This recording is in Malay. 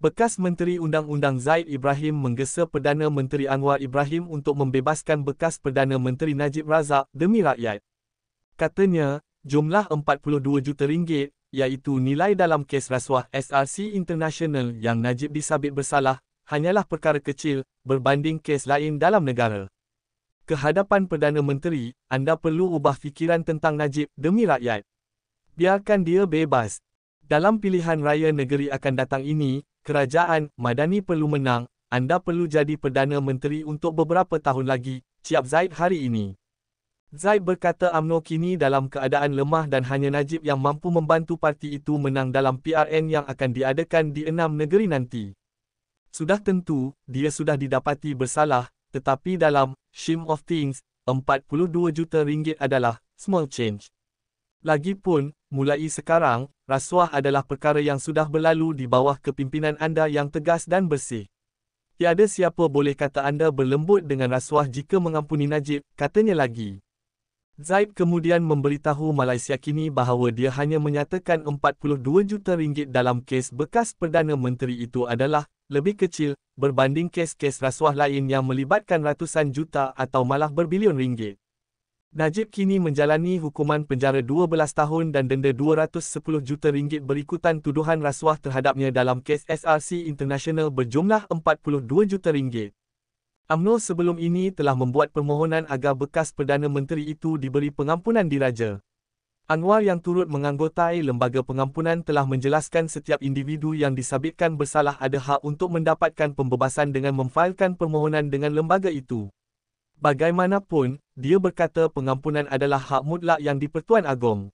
Bekas Menteri Undang-Undang Zaid Ibrahim menggesa Perdana Menteri Anwar Ibrahim untuk membebaskan bekas Perdana Menteri Najib Razak demi rakyat. Katanya, jumlah RM42 juta ringgit, iaitu nilai dalam kes rasuah SRC International yang Najib disabit bersalah, hanyalah perkara kecil berbanding kes lain dalam negara. Kehadapan Perdana Menteri, anda perlu ubah fikiran tentang Najib demi rakyat. Biarkan dia bebas. Dalam pilihan raya negeri akan datang ini, kerajaan, Madani perlu menang, anda perlu jadi Perdana Menteri untuk beberapa tahun lagi, Siap Zaid hari ini. Zaid berkata UMNO kini dalam keadaan lemah dan hanya Najib yang mampu membantu parti itu menang dalam PRN yang akan diadakan di enam negeri nanti. Sudah tentu, dia sudah didapati bersalah, tetapi dalam Shim of Things, 42 juta ringgit adalah small change. Lagipun, mulai sekarang, rasuah adalah perkara yang sudah berlalu di bawah kepimpinan anda yang tegas dan bersih. Tiada siapa boleh kata anda berlembut dengan rasuah jika mengampuni Najib, katanya lagi. Zaid kemudian memberitahu Malaysia kini bahawa dia hanya menyatakan 42 juta ringgit dalam kes bekas Perdana Menteri itu adalah lebih kecil berbanding kes-kes rasuah lain yang melibatkan ratusan juta atau malah berbilion ringgit. Najib kini menjalani hukuman penjara 12 tahun dan denda 210 juta ringgit berikutan tuduhan rasuah terhadapnya dalam kes SRC International berjumlah 42 juta ringgit. UMNO sebelum ini telah membuat permohonan agar bekas Perdana Menteri itu diberi pengampunan diraja. Anwar yang turut menganggotai lembaga pengampunan telah menjelaskan setiap individu yang disabitkan bersalah ada hak untuk mendapatkan pembebasan dengan memfailkan permohonan dengan lembaga itu. Bagaimanapun, dia berkata pengampunan adalah hak mutlak yang di-Pertuan Agong.